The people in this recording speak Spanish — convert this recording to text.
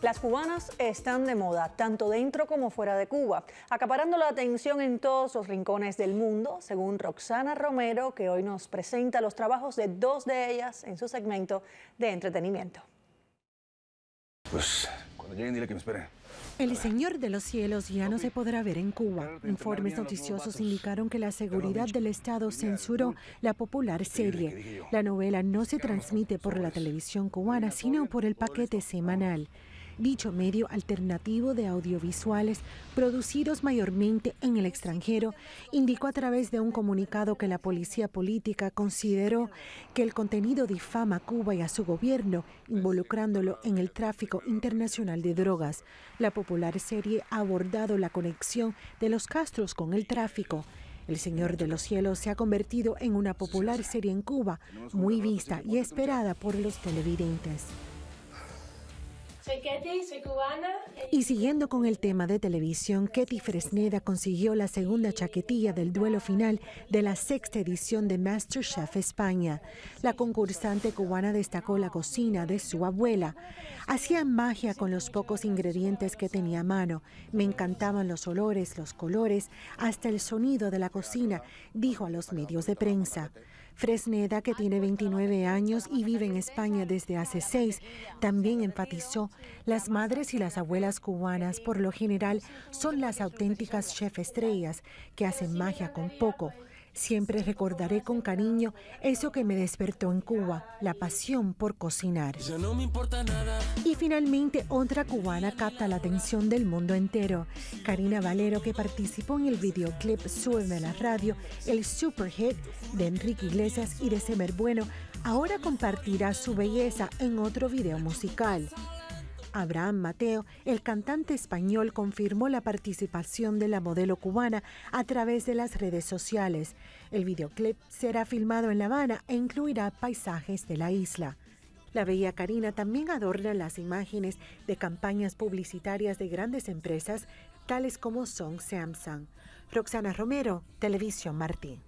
Las cubanas están de moda, tanto dentro como fuera de Cuba, acaparando la atención en todos los rincones del mundo, según Roxana Romero, que hoy nos presenta los trabajos de dos de ellas en su segmento de entretenimiento. Pues cuando lleguen, dile que me esperen. El Señor de los Cielos ya no se podrá ver en Cuba. Informes noticiosos indicaron que la seguridad del Estado censuró la popular serie. La novela no se transmite por la televisión cubana, sino por el paquete semanal. Dicho medio alternativo de audiovisuales, producidos mayormente en el extranjero, indicó a través de un comunicado que la policía política consideró que el contenido difama a Cuba y a su gobierno, involucrándolo en el tráfico internacional de drogas. La popular serie ha abordado la conexión de los Castros con el tráfico. El Señor de los Cielos se ha convertido en una popular serie en Cuba, muy vista y esperada por los televidentes cubana. Eh, y siguiendo con el tema de televisión, Ketty Fresneda consiguió la segunda chaquetilla del duelo final de la sexta edición de MasterChef España. La concursante cubana destacó la cocina de su abuela. Hacía magia con los pocos ingredientes que tenía a mano. Me encantaban los olores, los colores, hasta el sonido de la cocina, dijo a los medios de prensa. Fresneda, que tiene 29 años y vive en España desde hace seis, también enfatizó, las madres y las abuelas cubanas por lo general son las auténticas chef estrellas que hacen magia con poco. Siempre recordaré con cariño eso que me despertó en Cuba, la pasión por cocinar. Y finalmente otra cubana capta la atención del mundo entero. Karina Valero, que participó en el videoclip Sube la radio, el superhit de Enrique Iglesias y de Semer Bueno, ahora compartirá su belleza en otro video musical. Abraham Mateo, el cantante español, confirmó la participación de la modelo cubana a través de las redes sociales. El videoclip será filmado en La Habana e incluirá paisajes de la isla. La Bella Karina también adorna las imágenes de campañas publicitarias de grandes empresas, tales como Song Samsung. Roxana Romero, Televisión Martín.